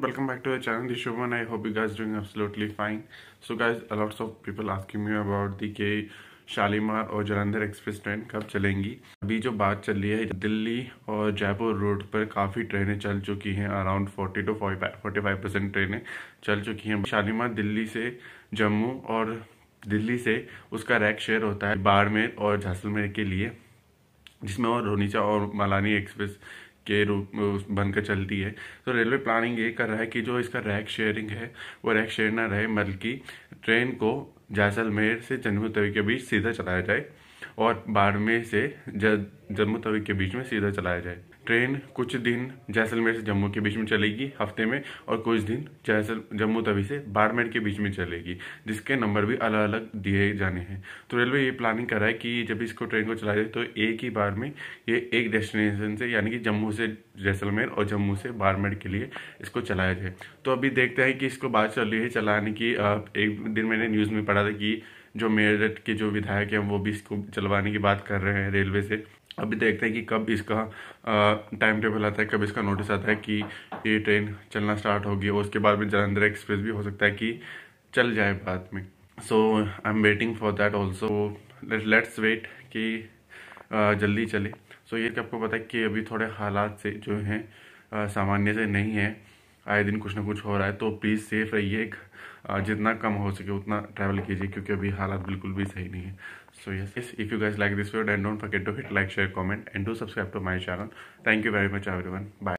welcome back to the channel this Shubhan. i hope you guys doing absolutely fine so guys a lots of people asking me about the के शालीमार और Jalandhar express train कब चलेंगी अभी जो बात चल रही है दिल्ली और जयपुर रोड पर काफ़ी ट्रेनें चल चुकी हैं around 40 to forty five percent ट्रेनें चल चुकी हैं शालीमार दिल्ली से जम्मू और दिल्ली से उसका रैक शेयर होता है बाड़मेर और जैसलमेर के लिए जिसमें और रोनीचा और मालानी एक्सप्रेस के रूप बनकर चलती है तो रेलवे प्लानिंग ये कर रहा है कि जो इसका रैक शेयरिंग है वो रैक शेयर ना रहे बल्कि ट्रेन को जैसलमेर से जम्मू तवी के बीच सीधा चलाया जाए और बाड़मेर से जम्मू तवी के बीच में सीधा चलाया जाए ट्रेन कुछ दिन जैसलमेर से जम्मू के बीच में चलेगी हफ्ते में और कुछ दिन जैसल जम्मू तभी से बाड़मेर के बीच में चलेगी जिसके नंबर भी अलग अलग दिए जाने हैं तो रेलवे ये प्लानिंग कर रहा है कि जब इसको ट्रेन को चलाया जाए तो एक ही बार में ये एक डेस्टिनेशन से यानी कि जम्मू से जैसलमेर और जम्मू से बाड़मेर के लिए इसको चलाया जाए तो अभी देखते हैं कि इसको बात चल रही है चलाने की एक दिन मैंने न्यूज़ में पढ़ा था कि जो मेरठ के जो विधायक हैं वो भी इसको चलवाने की बात कर रहे हैं रेलवे से अभी देखते हैं कि कब इसका टाइम टेबल आता है कब इसका नोटिस आता है कि ये ट्रेन चलना स्टार्ट होगी और उसके बाद में जलंधर एक्सप्रेस भी हो सकता है कि चल जाए बाद में so I am waiting for that also let's wait कि जल्दी चले सो so, ये आपको पता है कि अभी थोड़े हालात से जो हैं सामान्य से नहीं है आए दिन कुछ ना कुछ हो रहा है तो प्लीज़ सेफ रहिए जितना कम हो सके उतना ट्रैवल कीजिए क्योंकि अभी हालात बिल्कुल भी सही नहीं है so yes yes if you guys like this video and don't forget to hit like share comment and do subscribe to my channel thank you very much everyone bye